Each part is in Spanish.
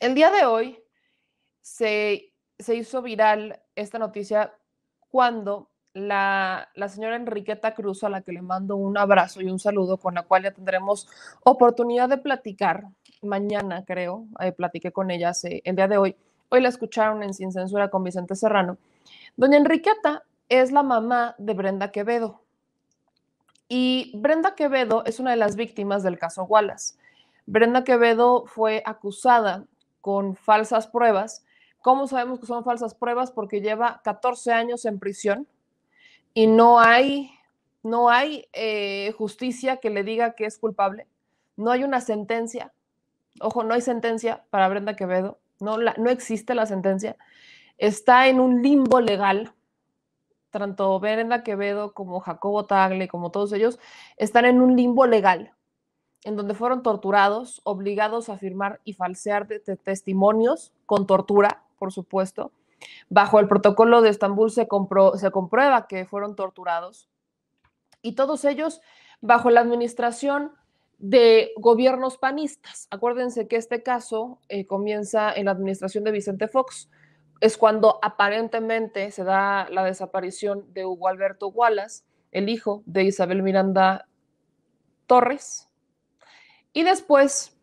El día de hoy se, hizo viral esta noticia cuando la, señora Enriqueta Cruz, a la que le mando un abrazo y un saludo, con la cual ya tendremos oportunidad de platicar mañana, creo. Eh, platiqué con ella el día de hoy. Hoy la escucharon en Sin Censura con Vicente Serrano. Doña Enriqueta es la mamá de Brenda Quevedo, y Brenda Quevedo es una de las víctimas del caso Wallace. Brenda Quevedo fue acusada con falsas pruebas. ¿Cómo sabemos que son falsas pruebas? Porque lleva 14 años en prisión y no hay, no hay eh, justicia que le diga que es culpable. No hay una sentencia. Ojo, no hay sentencia para Brenda Quevedo. No, la, no existe la sentencia. Está en un limbo legal tanto Brenda Quevedo como Jacobo Tagle, como todos ellos, están en un limbo legal, en donde fueron torturados, obligados a firmar y falsear testimonios con tortura, por supuesto. Bajo el protocolo de Estambul se, comprueba que fueron torturados. Y todos ellos bajo la administración de gobiernos panistas. Acuérdense que este caso eh, comienza en la administración de Vicente Fox, es cuando aparentemente se da la desaparición de Hugo Alberto Wallace, el hijo de Isabel Miranda Torres. Y después,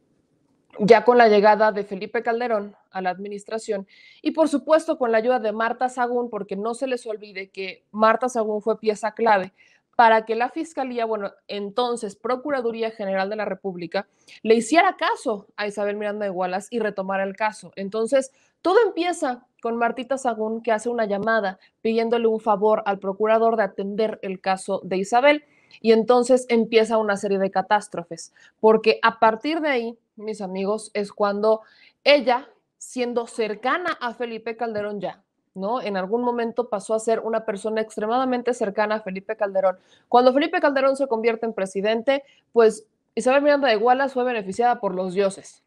ya con la llegada de Felipe Calderón a la administración y por supuesto con la ayuda de Marta Sagún, porque no se les olvide que Marta Sagún fue pieza clave para que la Fiscalía, bueno, entonces Procuraduría General de la República, le hiciera caso a Isabel Miranda de Wallace y retomara el caso. Entonces, todo empieza con Martita Sagún que hace una llamada pidiéndole un favor al procurador de atender el caso de Isabel y entonces empieza una serie de catástrofes, porque a partir de ahí, mis amigos, es cuando ella, siendo cercana a Felipe Calderón ya, ¿no? En algún momento pasó a ser una persona extremadamente cercana a Felipe Calderón. Cuando Felipe Calderón se convierte en presidente, pues Isabel Miranda de Gualas fue beneficiada por los dioses,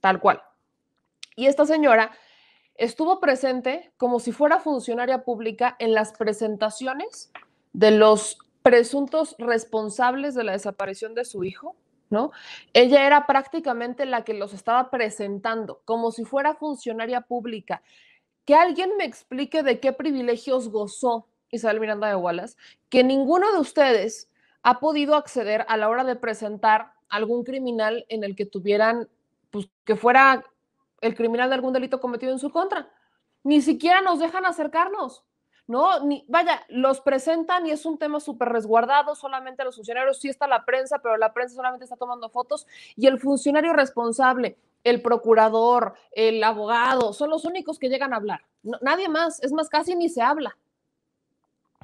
tal cual. Y esta señora estuvo presente como si fuera funcionaria pública en las presentaciones de los presuntos responsables de la desaparición de su hijo, ¿no? Ella era prácticamente la que los estaba presentando, como si fuera funcionaria pública. Que alguien me explique de qué privilegios gozó Isabel Miranda de Wallace, que ninguno de ustedes ha podido acceder a la hora de presentar algún criminal en el que tuvieran, pues, que fuera el criminal de algún delito cometido en su contra. Ni siquiera nos dejan acercarnos. ¿no? Ni, vaya, los presentan y es un tema súper resguardado, solamente los funcionarios, sí está la prensa, pero la prensa solamente está tomando fotos y el funcionario responsable, el procurador, el abogado, son los únicos que llegan a hablar, nadie más, es más, casi ni se habla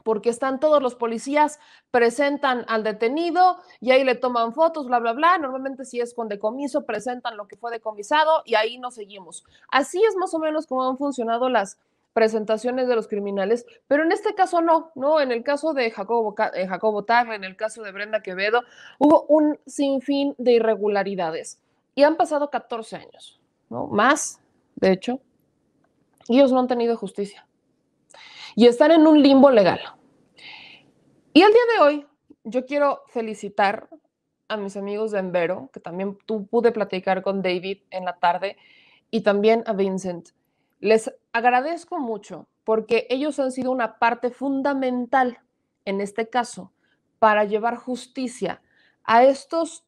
porque están todos los policías, presentan al detenido y ahí le toman fotos, bla, bla, bla. Normalmente si es con decomiso, presentan lo que fue decomisado y ahí nos seguimos. Así es más o menos como han funcionado las presentaciones de los criminales, pero en este caso no, ¿no? En el caso de Jacobo, eh, Jacobo en el caso de Brenda Quevedo, hubo un sinfín de irregularidades y han pasado 14 años, ¿no? Más, de hecho, y ellos no han tenido justicia y están en un limbo legal. Y el día de hoy yo quiero felicitar a mis amigos de Envero, que también tú pude platicar con David en la tarde, y también a Vincent. Les agradezco mucho porque ellos han sido una parte fundamental en este caso para llevar justicia a estos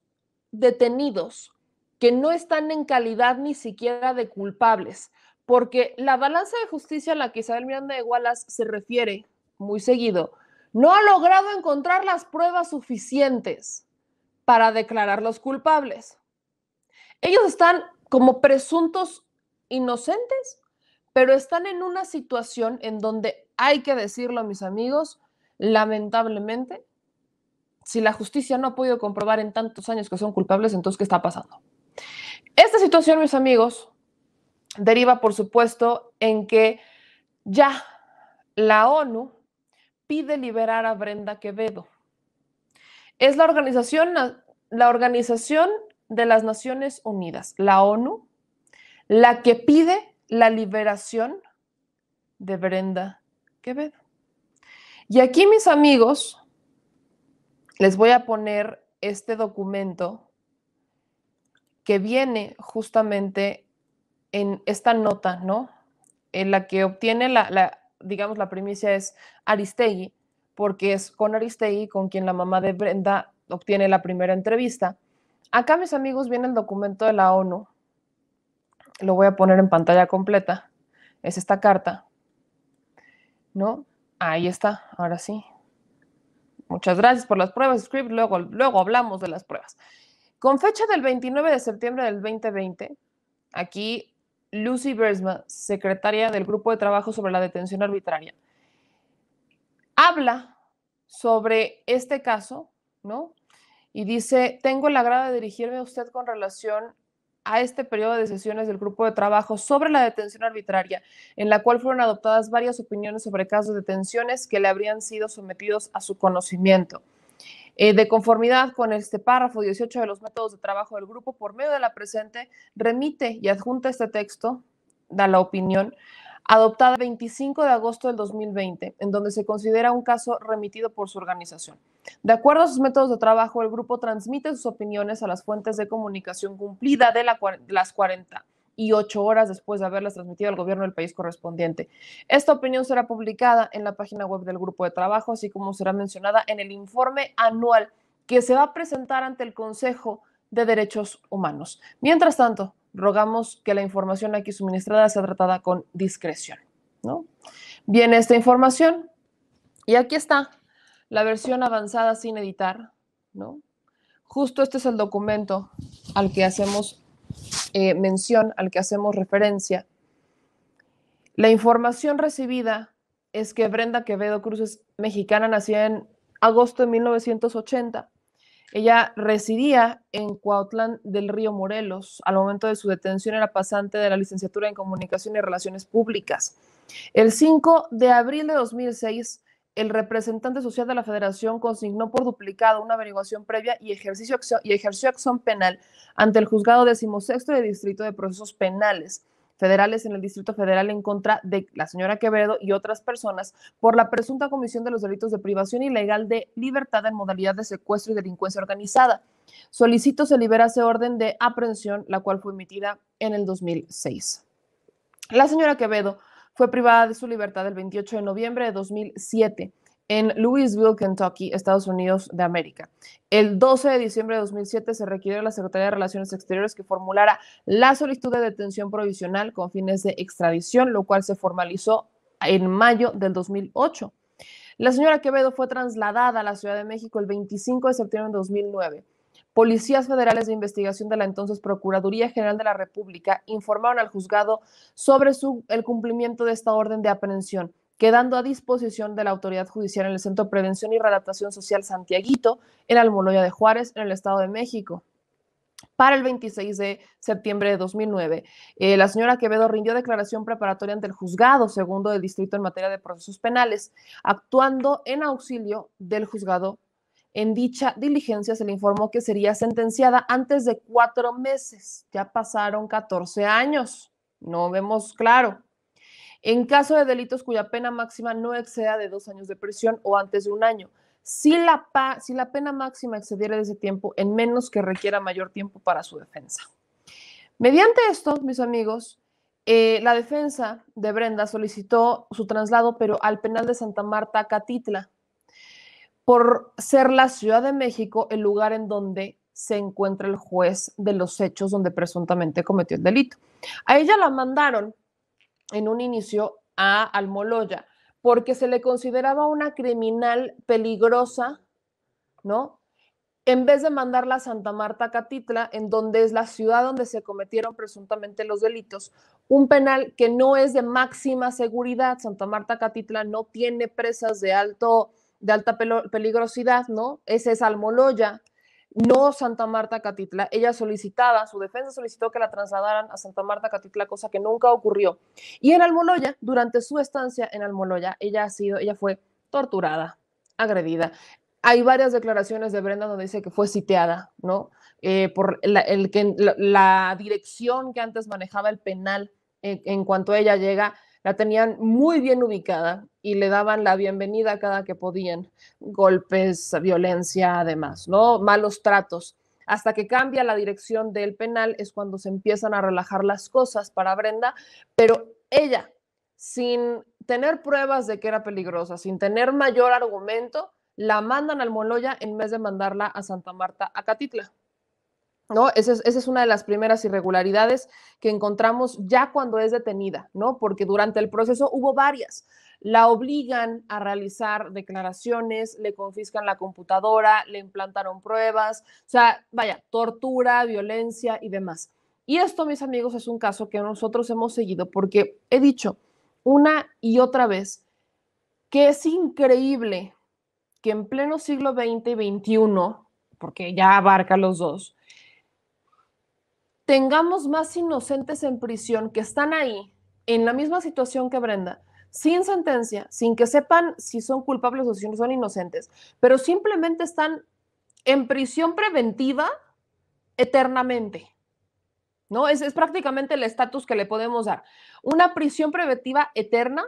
detenidos que no están en calidad ni siquiera de culpables, porque la balanza de justicia a la que Isabel Miranda de Igualas se refiere muy seguido no ha logrado encontrar las pruebas suficientes para declararlos culpables. Ellos están como presuntos inocentes, pero están en una situación en donde hay que decirlo, mis amigos, lamentablemente, si la justicia no ha podido comprobar en tantos años que son culpables, entonces ¿qué está pasando? Esta situación, mis amigos, deriva, por supuesto, en que ya la ONU pide liberar a Brenda Quevedo. Es la organización, la organización de las Naciones Unidas, la ONU, la que pide la liberación de Brenda Quevedo. Y aquí, mis amigos, les voy a poner este documento que viene justamente en esta nota, ¿no? En la que obtiene la, digamos, la primicia es Aristegui, porque es con Aristegui con quien la mamá de Brenda obtiene la primera entrevista. Acá, mis amigos, viene el documento de la ONU. Lo voy a poner en pantalla completa. Es esta carta. ¿No? Ahí está, ahora sí. Muchas gracias por las pruebas, Script. Luego, luego hablamos de las pruebas. Con fecha del 29 de septiembre del 2020, aquí Lucy Bersma, secretaria del Grupo de Trabajo sobre la Detención Arbitraria, habla sobre este caso, ¿no? Y dice, tengo la agrado de dirigirme a usted con relación a este periodo de sesiones del grupo de trabajo sobre la detención arbitraria, en la cual fueron adoptadas varias opiniones sobre casos de detenciones que le habrían sido sometidos a su conocimiento. Eh, de conformidad con este párrafo 18 de los métodos de trabajo del grupo, por medio de la presente, remite y adjunta este texto, da la opinión, adoptada el 25 de agosto del 2020, en donde se considera un caso remitido por su organización. De acuerdo a sus métodos de trabajo, el grupo transmite sus opiniones a las fuentes de comunicación cumplida de las 40 y ocho horas después de haberlas transmitido al gobierno del país correspondiente. Esta opinión será publicada en la página web del grupo de trabajo, así como será mencionada en el informe anual que se va a presentar ante el Consejo de Derechos Humanos. Mientras tanto, rogamos que la información aquí suministrada sea tratada con discreción. ¿no? Viene esta información y aquí está la versión avanzada sin editar. ¿no? Justo este es el documento al que hacemos eh, mención al que hacemos referencia, la información recibida es que Brenda Quevedo Cruz es mexicana, nacida en agosto de 1980. Ella residía en Cuautlán del Río Morelos. Al momento de su detención era pasante de la licenciatura en Comunicación y Relaciones Públicas. El 5 de abril de 2006 el representante social de la federación consignó por duplicado una averiguación previa y, ejercicio y ejerció acción penal ante el juzgado decimosexto de Distrito de Procesos Penales federales en el Distrito Federal en contra de la señora Quevedo y otras personas por la presunta comisión de los delitos de privación ilegal de libertad en modalidad de secuestro y delincuencia organizada. Solicito se liberase orden de aprehensión, la cual fue emitida en el 2006. La señora Quevedo fue privada de su libertad el 28 de noviembre de 2007 en Louisville, Kentucky, Estados Unidos de América. El 12 de diciembre de 2007 se requirió a la Secretaría de Relaciones Exteriores que formulara la solicitud de detención provisional con fines de extradición, lo cual se formalizó en mayo del 2008. La señora Quevedo fue trasladada a la Ciudad de México el 25 de septiembre de 2009 Policías federales de investigación de la entonces Procuraduría General de la República informaron al juzgado sobre el cumplimiento de esta orden de aprehensión quedando a disposición de la autoridad judicial en el Centro de Prevención y Readaptación Social Santiaguito, en Almoloya de Juárez, en el Estado de México. Para el 26 de septiembre de 2009, eh, la señora Quevedo rindió declaración preparatoria ante el juzgado segundo del distrito en materia de procesos penales, actuando en auxilio del juzgado en dicha diligencia se le informó que sería sentenciada antes de cuatro meses. Ya pasaron 14 años. No vemos claro. En caso de delitos cuya pena máxima no exceda de dos años de prisión o antes de un año. Si la, pena máxima excediera de ese tiempo, en menos que requiera mayor tiempo para su defensa. Mediante esto, mis amigos, eh, la defensa de Brenda solicitó su traslado, pero al penal de Santa Marta, Catitla, por ser la Ciudad de México el lugar en donde se encuentra el juez de los hechos donde presuntamente cometió el delito. A ella la mandaron en un inicio a Almoloya porque se le consideraba una criminal peligrosa, ¿no? En vez de mandarla a Santa Marta Catitla, en donde es la ciudad donde se cometieron presuntamente los delitos, un penal que no es de máxima seguridad, Santa Marta Catitla no tiene presas de alto de alta peligrosidad, ¿no? Esa es Almoloya, no Santa Marta Catitla. Ella solicitaba, su defensa solicitó que la trasladaran a Santa Marta Catitla, cosa que nunca ocurrió. Y en Almoloya, durante su estancia en Almoloya, ella ha sido, ella fue torturada, agredida. Hay varias declaraciones de Brenda donde dice que fue sitiada, ¿no? Eh, por la, el que, la, dirección que antes manejaba el penal eh, en cuanto ella llega la tenían muy bien ubicada y le daban la bienvenida cada que podían. Golpes, violencia, además, ¿no? Malos tratos. Hasta que cambia la dirección del penal es cuando se empiezan a relajar las cosas para Brenda, pero ella, sin tener pruebas de que era peligrosa, sin tener mayor argumento, la mandan al Moloya en vez de mandarla a Santa Marta, a Catitla. ¿no? Esa es, una de las primeras irregularidades que encontramos ya cuando es detenida, ¿no? Porque durante el proceso hubo varias. La obligan a realizar declaraciones, le confiscan la computadora, le implantaron pruebas, o sea, vaya, tortura, violencia y demás. Y esto, mis amigos, es un caso que nosotros hemos seguido porque he dicho una y otra vez que es increíble que en pleno siglo XX y XXI, porque ya abarca los dos, tengamos más inocentes en prisión que están ahí, en la misma situación que Brenda, sin sentencia, sin que sepan si son culpables o si son inocentes, pero simplemente están en prisión preventiva eternamente. ¿No? es prácticamente el estatus que le podemos dar. Una prisión preventiva eterna,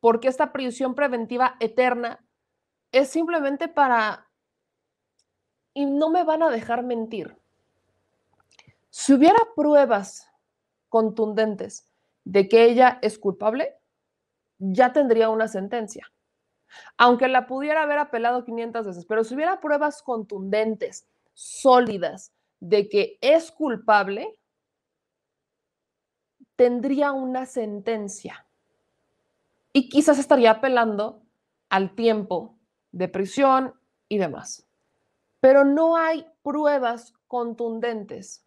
porque esta prisión preventiva eterna es simplemente para... Y no me van a dejar mentir. Si hubiera pruebas contundentes de que ella es culpable, ya tendría una sentencia. Aunque la pudiera haber apelado 500 veces, pero si hubiera pruebas contundentes, sólidas, de que es culpable, tendría una sentencia. Y quizás estaría apelando al tiempo de prisión y demás. Pero no hay pruebas contundentes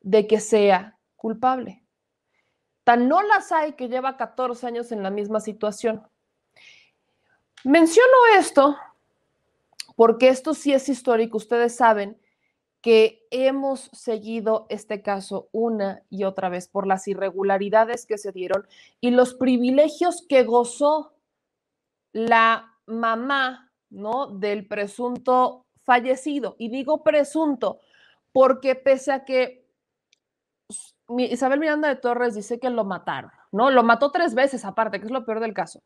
de que sea culpable. Tan no las hay que lleva 14 años en la misma situación. Menciono esto porque esto sí es histórico. Ustedes saben que hemos seguido este caso una y otra vez por las irregularidades que se dieron y los privilegios que gozó la mamá, ¿no? Del presunto fallecido. Y digo presunto porque pese a que Isabel Miranda de Torres dice que lo mataron, ¿no? Lo mató tres veces aparte, que es lo peor del caso.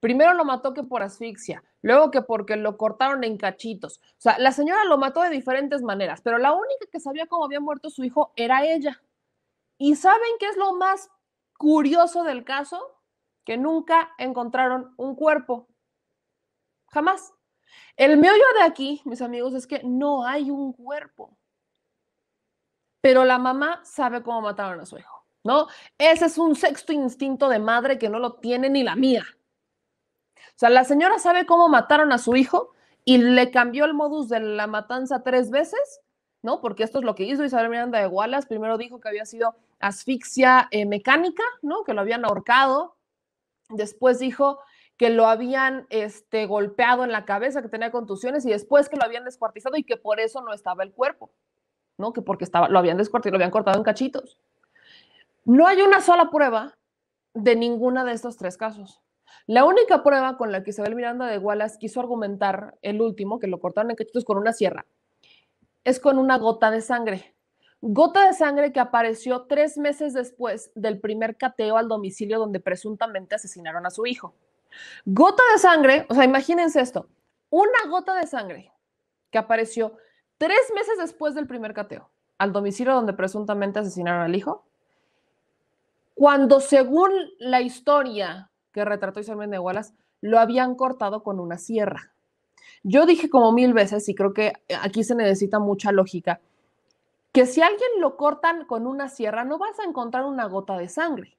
Primero lo mató que por asfixia, luego que porque lo cortaron en cachitos. O sea, la señora lo mató de diferentes maneras, pero la única que sabía cómo había muerto su hijo era ella. ¿Y saben qué es lo más curioso del caso? Que nunca encontraron un cuerpo. Jamás. El meollo de aquí, mis amigos, es que no hay un cuerpo pero la mamá sabe cómo mataron a su hijo, ¿no? Ese es un sexto instinto de madre que no lo tiene ni la mía. O sea, la señora sabe cómo mataron a su hijo y le cambió el modus de la matanza tres veces, ¿no? Porque esto es lo que hizo Isabel Miranda de Wallace. Primero dijo que había sido asfixia eh, mecánica, ¿no? Que lo habían ahorcado. Después dijo que lo habían este, golpeado en la cabeza, que tenía contusiones, y después que lo habían descuartizado y que por eso no estaba el cuerpo. ¿no? Que porque estaba, lo habían descortado lo habían cortado en cachitos. No hay una sola prueba de ninguna de estos tres casos. La única prueba con la que Isabel Miranda de Wallace quiso argumentar el último, que lo cortaron en cachitos con una sierra, es con una gota de sangre. Gota de sangre que apareció tres meses después del primer cateo al domicilio donde presuntamente asesinaron a su hijo. Gota de sangre, o sea, imagínense esto, una gota de sangre que apareció tres meses después del primer cateo, al domicilio donde presuntamente asesinaron al hijo, cuando según la historia que retrató Isabel de lo habían cortado con una sierra. Yo dije como mil veces, y creo que aquí se necesita mucha lógica, que si alguien lo cortan con una sierra, no vas a encontrar una gota de sangre.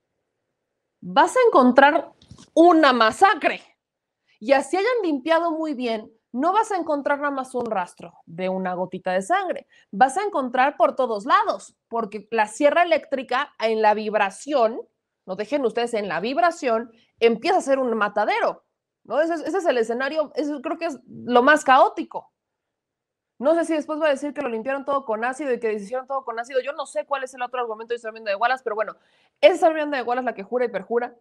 Vas a encontrar una masacre. Y así hayan limpiado muy bien, no vas a encontrar nada más un rastro de una gotita de sangre, vas a encontrar por todos lados, porque la sierra eléctrica en la vibración, no dejen ustedes, en la vibración empieza a ser un matadero, ¿no? Ese, es el escenario, creo que es lo más caótico. No sé si después va a decir que lo limpiaron todo con ácido y que hicieron todo con ácido. Yo no sé cuál es el otro argumento de vivienda de Wallace, pero bueno, esa herramienta de Wallace la que jura y perjura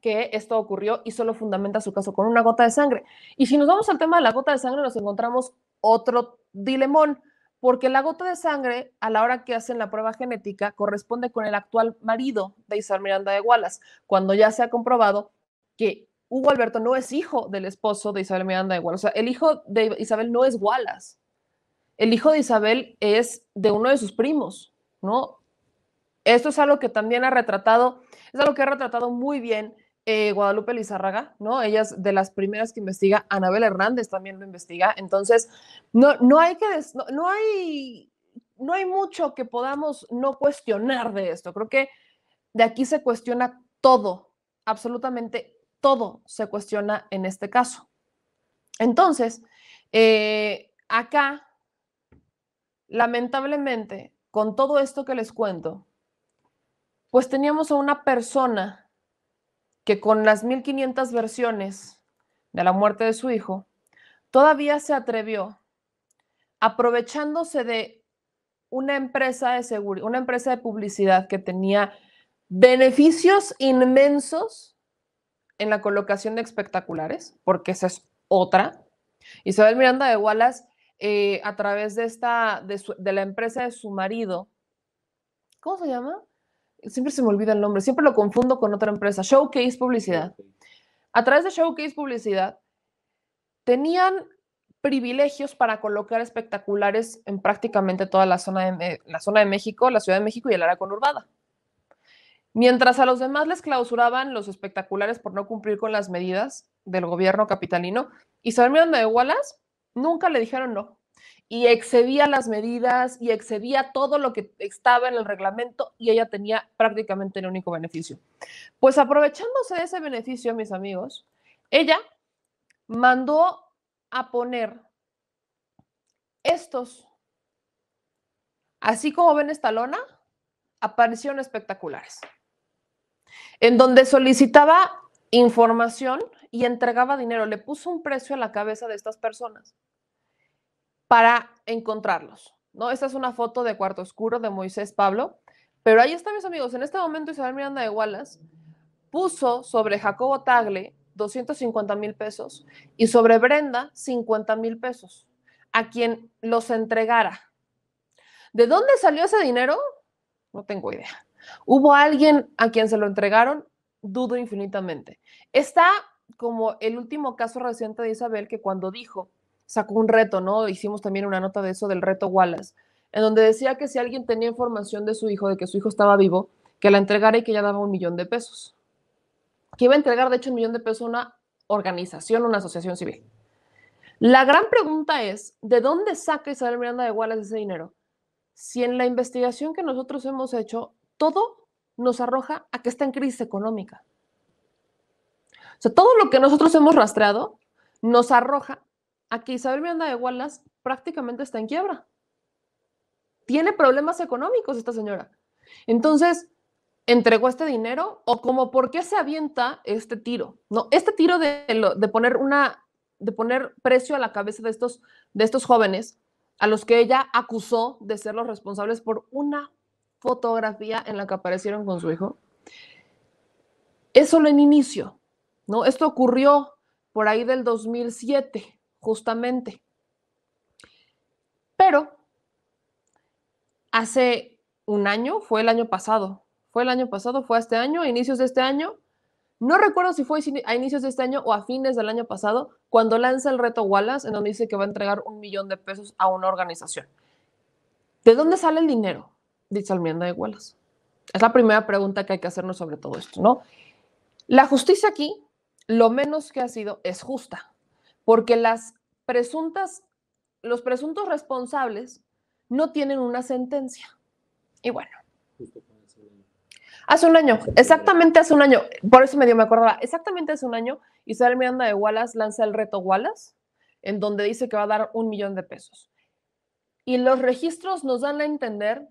que esto ocurrió y solo fundamenta su caso con una gota de sangre. Y si nos vamos al tema de la gota de sangre, nos encontramos otro dilemón, porque la gota de sangre, a la hora que hacen la prueba genética, corresponde con el actual marido de Isabel Miranda de Wallace, cuando ya se ha comprobado que Hugo Alberto no es hijo del esposo de Isabel Miranda de Wallace. O sea, el hijo de Isabel no es Wallace. El hijo de Isabel es de uno de sus primos, ¿no? Esto es algo que también ha retratado, es algo que ha retratado muy bien eh, Guadalupe Lizárraga, ¿no? ellas de las primeras que investiga, Anabel Hernández también lo investiga, entonces no, no hay que, no, hay, no hay mucho que podamos no cuestionar de esto, creo que de aquí se cuestiona todo, absolutamente todo se cuestiona en este caso. Entonces, eh, acá, lamentablemente, con todo esto que les cuento, pues teníamos a una persona que con las 1500 versiones de la muerte de su hijo, todavía se atrevió, aprovechándose de una empresa de seguridad, una empresa de publicidad que tenía beneficios inmensos en la colocación de espectaculares, porque esa es otra. Isabel Miranda de Wallace, eh, a través de, esta, de la empresa de su marido, ¿cómo se llama? siempre se me olvida el nombre, siempre lo confundo con otra empresa, Showcase Publicidad. A través de Showcase Publicidad tenían privilegios para colocar espectaculares en prácticamente toda la zona de, eh, la zona de México, la Ciudad de México y el área conurbada. Mientras a los demás les clausuraban los espectaculares por no cumplir con las medidas del gobierno capitalino, Isabel Miranda de Wallace nunca le dijeron no y excedía las medidas y excedía todo lo que estaba en el reglamento y ella tenía prácticamente el único beneficio. Pues aprovechándose de ese beneficio, mis amigos, ella mandó a poner estos, así como ven esta lona, aparecieron espectaculares, en donde solicitaba información y entregaba dinero, le puso un precio a la cabeza de estas personas para encontrarlos. ¿no? Esta es una foto de Cuarto Oscuro de Moisés Pablo, pero ahí están mis amigos. En este momento Isabel Miranda de Wallace puso sobre Jacobo Tagle 250 mil pesos y sobre Brenda 50 mil pesos a quien los entregara. ¿De dónde salió ese dinero? No tengo idea. ¿Hubo alguien a quien se lo entregaron? Dudo infinitamente. Está como el último caso reciente de Isabel que cuando dijo sacó un reto, ¿no? Hicimos también una nota de eso, del reto Wallace, en donde decía que si alguien tenía información de su hijo, de que su hijo estaba vivo, que la entregara y que ya daba un millón de pesos. Que iba a entregar, de hecho, un millón de pesos a una organización, una asociación civil. La gran pregunta es, ¿de dónde saca Isabel Miranda de Wallace ese dinero? Si en la investigación que nosotros hemos hecho, todo nos arroja a que está en crisis económica. O sea, todo lo que nosotros hemos rastreado nos arroja a que Isabel Miranda de Wallace prácticamente está en quiebra. Tiene problemas económicos esta señora. Entonces, entregó este dinero o como por qué se avienta este tiro, ¿no? Este tiro de, poner una, de poner precio a la cabeza de estos, de estos jóvenes a los que ella acusó de ser los responsables por una fotografía en la que aparecieron con su hijo. Eso lo en inicio, ¿no? Esto ocurrió por ahí del 2007 justamente. Pero hace un año, fue el año pasado, fue el año pasado, fue este año, inicios de este año, no recuerdo si fue a inicios de este año o a fines del año pasado, cuando lanza el reto Wallace, en donde dice que va a entregar un millón de pesos a una organización. ¿De dónde sale el dinero? Dice Almienda de Wallace. Es la primera pregunta que hay que hacernos sobre todo esto, ¿no? La justicia aquí, lo menos que ha sido, es justa porque las presuntas, los presuntos responsables no tienen una sentencia. Y bueno. Hace un año, exactamente hace un año, por eso medio me acordaba, exactamente hace un año, Isabel Miranda de Wallace lanza el reto Wallace, en donde dice que va a dar un millón de pesos. Y los registros nos dan a entender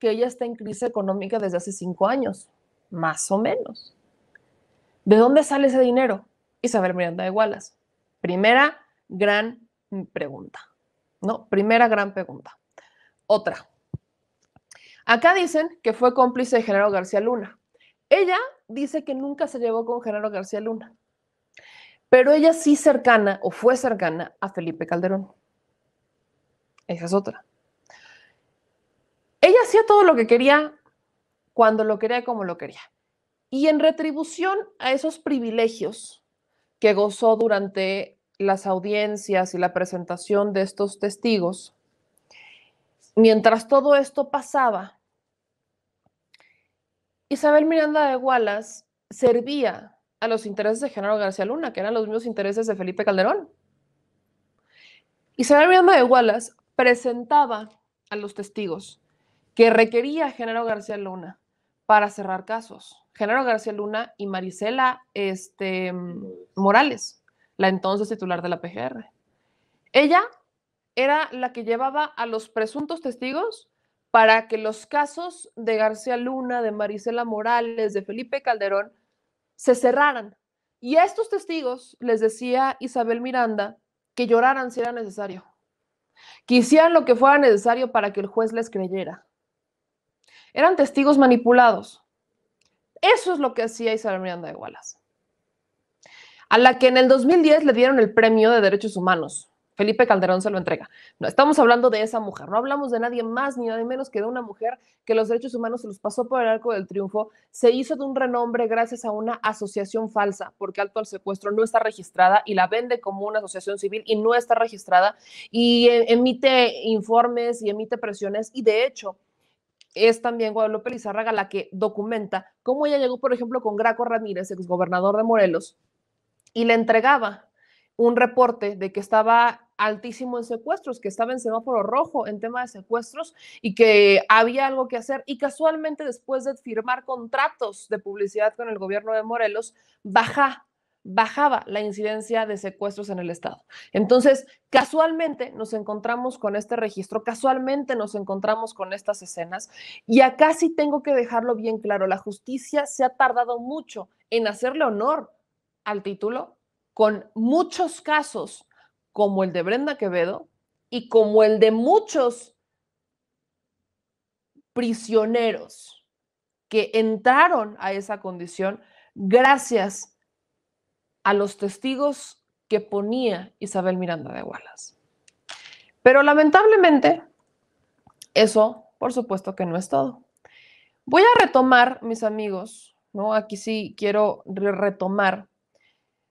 que ella está en crisis económica desde hace cinco años, más o menos. ¿De dónde sale ese dinero? Isabel Miranda de Wallace. Primera gran pregunta, ¿no? Primera gran pregunta. Otra. Acá dicen que fue cómplice de Genaro García Luna. Ella dice que nunca se llevó con Genaro García Luna, pero ella sí cercana o fue cercana a Felipe Calderón. Esa es otra. Ella hacía todo lo que quería, cuando lo quería como lo quería. Y en retribución a esos privilegios que gozó durante las audiencias y la presentación de estos testigos, mientras todo esto pasaba, Isabel Miranda de Wallace servía a los intereses de Genaro García Luna, que eran los mismos intereses de Felipe Calderón. Isabel Miranda de Wallace presentaba a los testigos que requería Genaro García Luna para cerrar casos. Genaro García Luna y Marisela este, Morales la entonces titular de la PGR. Ella era la que llevaba a los presuntos testigos para que los casos de García Luna, de Marisela Morales, de Felipe Calderón se cerraran. Y a estos testigos les decía Isabel Miranda que lloraran si era necesario, que hicieran lo que fuera necesario para que el juez les creyera. Eran testigos manipulados. Eso es lo que hacía Isabel Miranda de Wallace a la que en el 2010 le dieron el premio de derechos humanos. Felipe Calderón se lo entrega. No, estamos hablando de esa mujer, no hablamos de nadie más ni nadie menos que de una mujer que los derechos humanos se los pasó por el arco del triunfo, se hizo de un renombre gracias a una asociación falsa, porque Alto al Secuestro no está registrada y la vende como una asociación civil y no está registrada y eh, emite informes y emite presiones y de hecho es también Guadalupe Lizárraga la que documenta cómo ella llegó, por ejemplo, con Graco Ramírez, exgobernador de Morelos, y le entregaba un reporte de que estaba altísimo en secuestros, que estaba en semáforo rojo en tema de secuestros y que había algo que hacer. Y casualmente después de firmar contratos de publicidad con el gobierno de Morelos, bajaba la incidencia de secuestros en el Estado. Entonces, casualmente nos encontramos con este registro, casualmente nos encontramos con estas escenas y acá sí tengo que dejarlo bien claro, la justicia se ha tardado mucho en hacerle honor al título con muchos casos como el de Brenda Quevedo y como el de muchos prisioneros que entraron a esa condición gracias a los testigos que ponía Isabel Miranda de Wallace. Pero lamentablemente, eso por supuesto que no es todo. Voy a retomar, mis amigos, ¿no? Aquí sí quiero retomar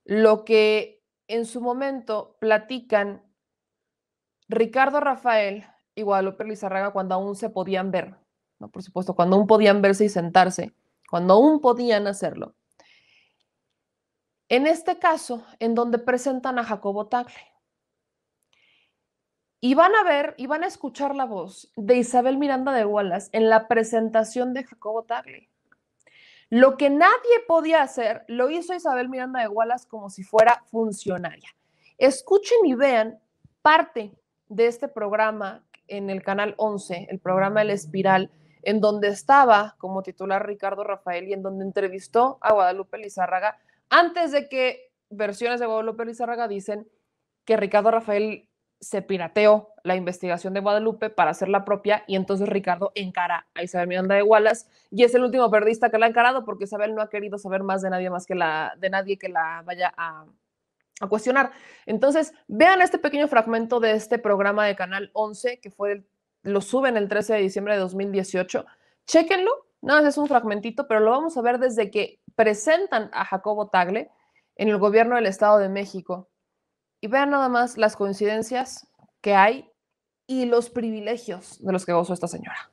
lo que en su momento platican Ricardo Rafael y Guadalupe Lizarraga cuando aún se podían ver, ¿no? por supuesto, cuando aún podían verse y sentarse, cuando aún podían hacerlo. En este caso, en donde presentan a Jacobo Tagle. Y van a ver y van a escuchar la voz de Isabel Miranda de Wallace en la presentación de Jacobo Tagle. Lo que nadie podía hacer, lo hizo Isabel Miranda de Wallace como si fuera funcionaria. Escuchen y vean parte de este programa en el canal 11, el programa El Espiral, en donde estaba como titular Ricardo Rafael y en donde entrevistó a Guadalupe Lizárraga, antes de que versiones de Guadalupe Lizárraga dicen que Ricardo Rafael se pirateó la investigación de Guadalupe para hacerla la propia y entonces Ricardo encara a Isabel Miranda de Wallace y es el último periodista que la ha encarado porque Isabel no ha querido saber más de nadie más que la de nadie que la vaya a, cuestionar. Entonces, vean este pequeño fragmento de este programa de Canal 11 que fue lo suben el 13 de diciembre de 2018. Chéquenlo, nada es un fragmentito, pero lo vamos a ver desde que presentan a Jacobo Tagle en el gobierno del Estado de México y vean nada más las coincidencias que hay y los privilegios de los que gozó esta señora.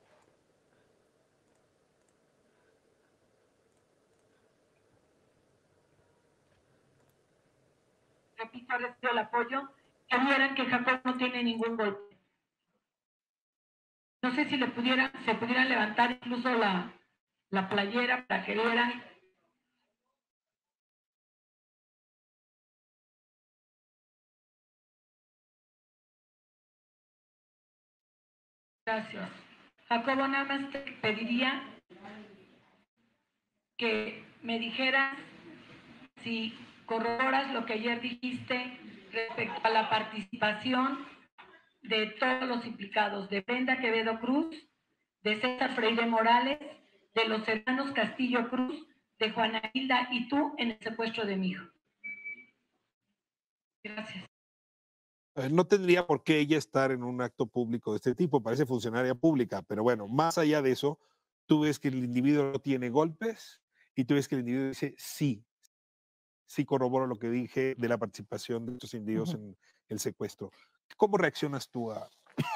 Repito, recibió el apoyo. Que que Jacob no tiene ningún golpe. No sé si le pudieran, se pudieran levantar incluso la, la playera para que vieran Gracias. Jacobo, nada más te pediría que me dijeras si corroboras lo que ayer dijiste respecto a la participación de todos los implicados, de Brenda Quevedo Cruz, de César Freire Morales, de los hermanos Castillo Cruz, de Juana Hilda y tú en el secuestro de mi hijo. Gracias. Eh, no tendría por qué ella estar en un acto público de este tipo, parece funcionaria pública, pero bueno, más allá de eso, tú ves que el individuo no tiene golpes y tú ves que el individuo dice, sí, sí corroboro lo que dije de la participación de estos individuos en el secuestro. ¿Cómo reaccionas tú a,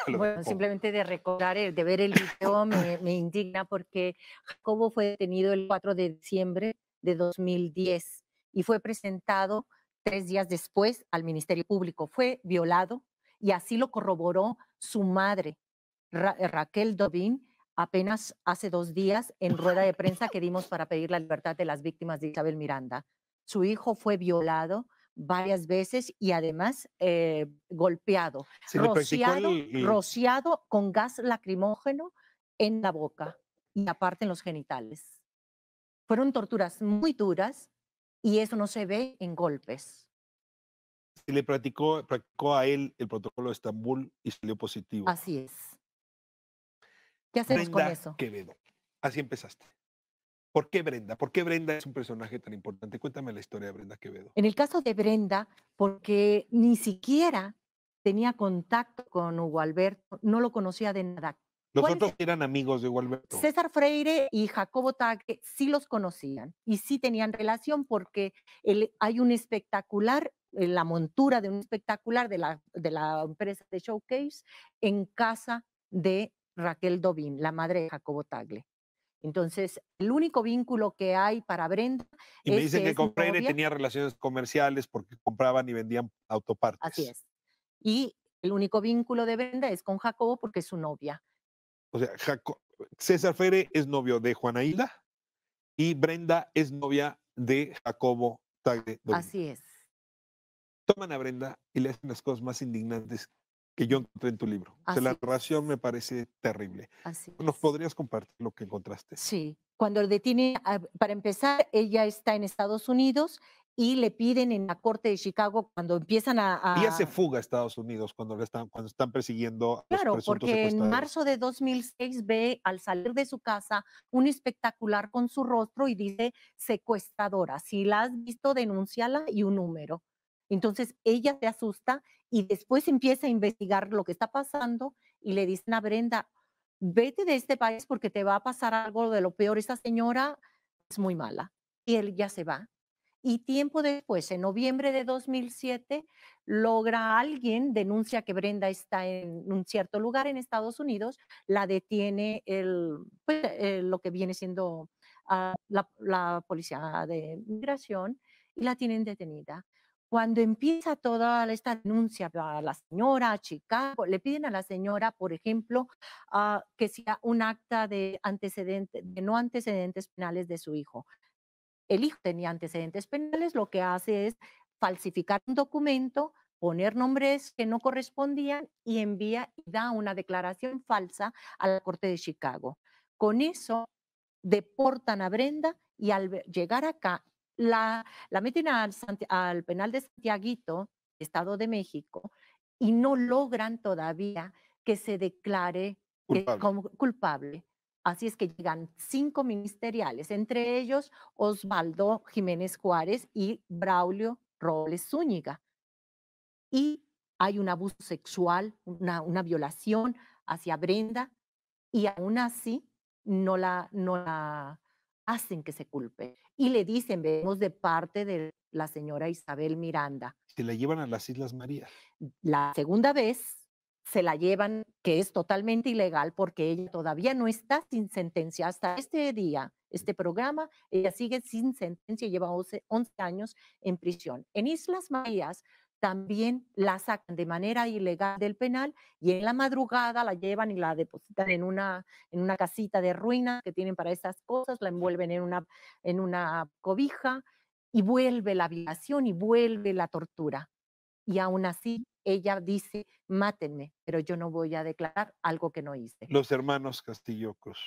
bueno, simplemente de recordar, eh, de ver el video me, me, indigna porque Jacobo fue detenido el 4 de diciembre de 2010 y fue presentado tres días después al Ministerio Público. Fue violado y así lo corroboró su madre, eh, Raquel Dobín, apenas hace dos días en rueda de prensa que dimos para pedir la libertad de las víctimas de Isabel Miranda. Su hijo fue violado varias veces y además eh, golpeado, rociado con gas lacrimógeno en la boca y aparte en los genitales. Fueron torturas muy duras y eso no se ve en golpes. Se le practicó, practicó a él el protocolo de Estambul y salió positivo. Así es. ¿Qué hacemos con eso? Quevedo. Así empezaste. ¿Por qué Brenda? ¿Por qué Brenda es un personaje tan importante? Cuéntame la historia de Brenda Quevedo. En el caso de Brenda, porque ni siquiera tenía contacto con Hugo Alberto, no lo conocía de nada. Nosotros eran amigos de Gualberto. César Freire y Jacobo Tagle sí los conocían y sí tenían relación porque hay un espectacular, eh, la montura de un espectacular de la, de la empresa de Showcase en casa de Raquel Dobín, la madre de Jacobo Tagle. Entonces, el único vínculo que hay para Brenda. Y me dicen que, con Freire tenía relaciones comerciales porque compraban y vendían autopartes. Así es. Y el único vínculo de Brenda es con Jacobo porque es su novia. O sea, César Fere es novio de Juana Hilda y Brenda es novia de Jacobo Tagle. Así es. Toman a Brenda y le hacen las cosas más indignantes que yo encontré en tu libro. la narración me parece terrible. Así ¿Nos podrías compartir lo que encontraste? Sí. Cuando detiene, para empezar, ella está en Estados Unidos y le piden en la corte de Chicago cuando empiezan a... a... se fuga a Estados Unidos cuando, están, cuando están persiguiendo. Claro, los porque en marzo de 2006 ve al salir de su casa un espectacular con su rostro y dice secuestradora. Si la has visto, denúnciala y un número. Entonces ella se asusta y después empieza a investigar lo que está pasando y le dicen a Brenda, vete de este país porque te va a pasar algo de lo peor. Esta señora es muy mala. Y él ya se va y tiempo después, en noviembre de 2007, logra alguien, denuncia que Brenda está en un cierto lugar en Estados Unidos, la detiene el, pues, eh, lo que viene siendo ah, la, policía de migración y la tienen detenida. Cuando empieza toda esta denuncia a la señora, a Chicago, le piden a la señora, por ejemplo, ah, que sea un acta de, antecedente, de no antecedentes penales de su hijo el hijo tenía antecedentes penales, lo que hace es falsificar un documento, poner nombres que no correspondían y envía y da una declaración falsa a la Corte de Chicago. Con eso deportan a Brenda y al llegar acá la, la meten al, penal de Santiaguito, Estado de México, y no logran todavía que se declare culpable. Así es que llegan cinco ministeriales, entre ellos Osvaldo Jiménez Juárez y Braulio Robles Zúñiga. Y hay un abuso sexual, una, violación hacia Brenda, y aún así no la, hacen que se culpe. Y le dicen, vemos de parte de la señora Isabel Miranda. Se la llevan a las Islas Marías. La segunda vez se la llevan, que es totalmente ilegal porque ella todavía no está sin sentencia. Hasta este día, este programa, ella sigue sin sentencia, lleva 11, años en prisión. En Islas Mayas también la sacan de manera ilegal del penal y en la madrugada la llevan y la depositan en una, en una casita de ruinas que tienen para estas cosas, la envuelven en una, en una cobija y vuelve la violación y vuelve la tortura. Y aún así ella dice, mátenme, pero yo no voy a declarar algo que no hice. Los hermanos Cruz.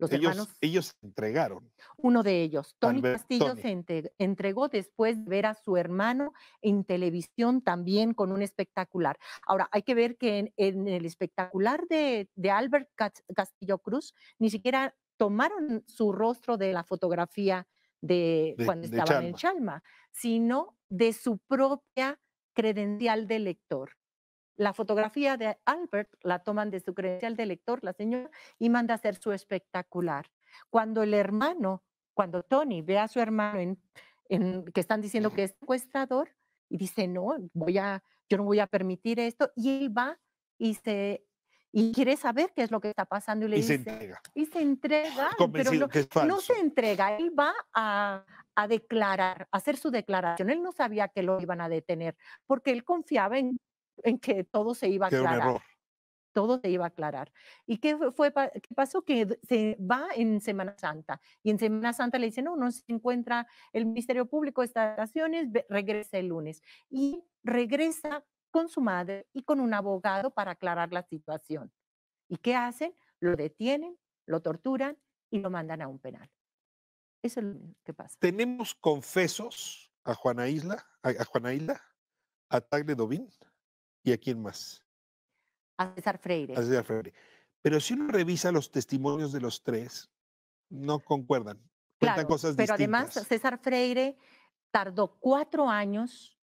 Los ellos, hermanos, ellos se entregaron. Uno de ellos, Tony Castillo, se entregó después de ver a su hermano en televisión también con un espectacular. Ahora, hay que ver que en, el espectacular de, de Albert Castillo Cruz ni siquiera tomaron su rostro de la fotografía de, cuando estaban en Chalma, sino de su propia credencial de lector. La fotografía de Albert la toman de su credencial de lector, la señora, y manda a hacer su espectacular. Cuando el hermano, cuando Tony ve a su hermano en, que están diciendo que es secuestrador, y dice, no, voy a, yo no voy a permitir esto, y él va y se y quiere saber qué es lo que está pasando y le dice se entrega. y se entrega, pero no, se entrega, él va a, a declarar, a hacer su declaración. Él no sabía que lo iban a detener porque él confiaba en, que todo se iba a aclarar. Todo se iba a aclarar. ¿Y qué, fue, qué pasó? Que se va en Semana Santa y en Semana Santa le dicen, no, no se encuentra el Ministerio Público de estas Naciones, regresa el lunes. Y regresa con su madre y con un abogado para aclarar la situación. ¿Y qué hacen? Lo detienen, lo torturan y lo mandan a un penal pasa. Tenemos confesos a Juana Isla, a, Juana Isla, a Tagle Dovin y a quién más. A César Freire. A César Freire. Pero si uno revisa los testimonios de los tres, no concuerdan. Cuentan cosas distintas. Pero además, César Freire tardó cuatro años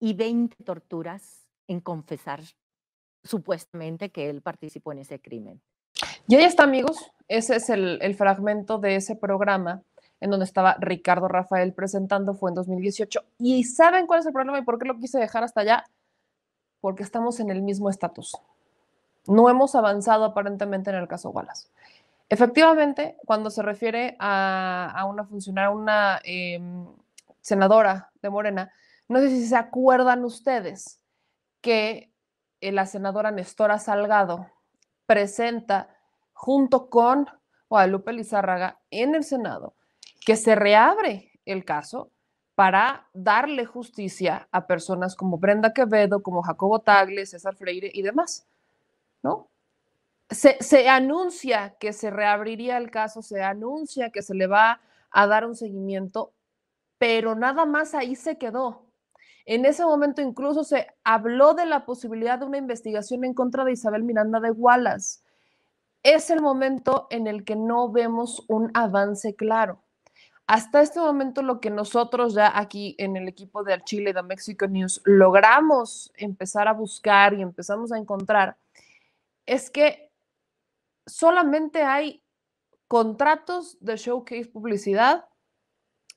y 20 torturas en confesar supuestamente que él participó en ese crimen. Y ahí está, amigos. Ese es el fragmento de ese programa en donde estaba Ricardo Rafael presentando, fue en 2018. ¿Y saben cuál es el problema y por qué lo quise dejar hasta allá? Porque estamos en el mismo estatus. No hemos avanzado aparentemente en el caso Wallace. Efectivamente, cuando se refiere a, una funcionaria, una em, senadora de Morena, no sé si se acuerdan ustedes que eh, la senadora Nestora Salgado presenta junto con Guadalupe Lizárraga en el Senado que se reabre el caso para darle justicia a personas como Brenda Quevedo, como Jacobo Tagle, César Freire y demás, ¿no? Se, se anuncia que se reabriría el caso, se anuncia que se le va a dar un seguimiento, pero nada más ahí se quedó. En ese momento incluso se habló de la posibilidad de una investigación en contra de Isabel Miranda de Wallace. Es el momento en el que no vemos un avance claro. Hasta este momento lo que nosotros ya aquí en el equipo de Chile de Mexico News logramos empezar a buscar y empezamos a encontrar es que solamente hay contratos de showcase publicidad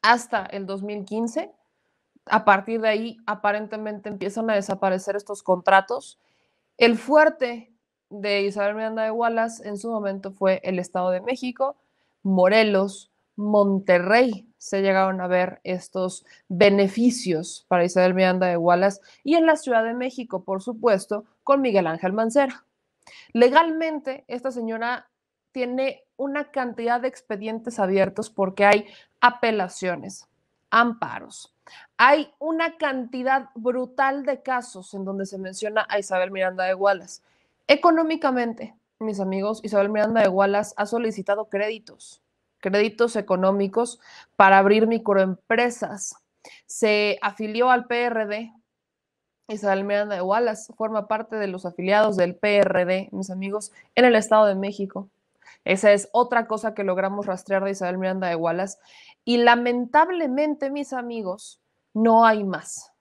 hasta el 2015. A partir de ahí, aparentemente empiezan a desaparecer estos contratos. El fuerte de Isabel Miranda de Wallace en su momento fue el Estado de México, Morelos, Monterrey se llegaron a ver estos beneficios para Isabel Miranda de Wallace y en la Ciudad de México, por supuesto, con Miguel Ángel Mancera. Legalmente, esta señora tiene una cantidad de expedientes abiertos porque hay apelaciones, amparos. Hay una cantidad brutal de casos en donde se menciona a Isabel Miranda de Wallace. Económicamente, mis amigos, Isabel Miranda de Wallace ha solicitado créditos créditos económicos para abrir microempresas. Se afilió al PRD. Isabel Miranda de Wallace forma parte de los afiliados del PRD, mis amigos, en el Estado de México. Esa es otra cosa que logramos rastrear de Isabel Miranda de Wallace. Y lamentablemente, mis amigos, no hay más.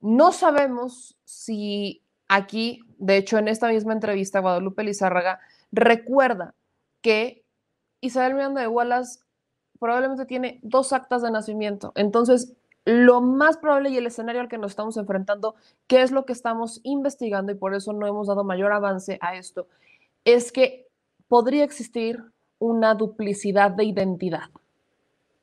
No sabemos si aquí, de hecho, en esta misma entrevista, Guadalupe Lizárraga recuerda que Isabel Miranda de Wallace probablemente tiene dos actas de nacimiento. Entonces, lo más probable y el escenario al que nos estamos enfrentando, que es lo que estamos investigando y por eso no hemos dado mayor avance a esto, es que podría existir una duplicidad de identidad.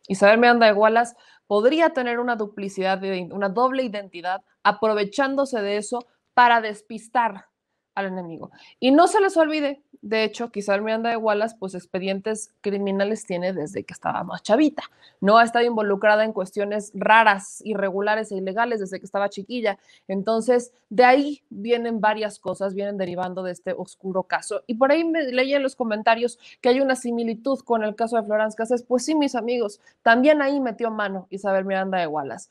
Isabel Miranda de Wallace podría tener una duplicidad, de, una doble identidad, aprovechándose de eso para despistar al enemigo. Y no se les olvide de hecho, quizá Miranda de Wallace, pues expedientes criminales tiene desde que estaba más chavita. No ha estado involucrada en cuestiones raras, irregulares e ilegales desde que estaba chiquilla. Entonces, de ahí vienen varias cosas, vienen derivando de este oscuro caso. Y por ahí me leí en los comentarios que hay una similitud con el caso de Florence Casés. Pues sí, mis amigos, también ahí metió mano Isabel Miranda de Wallace.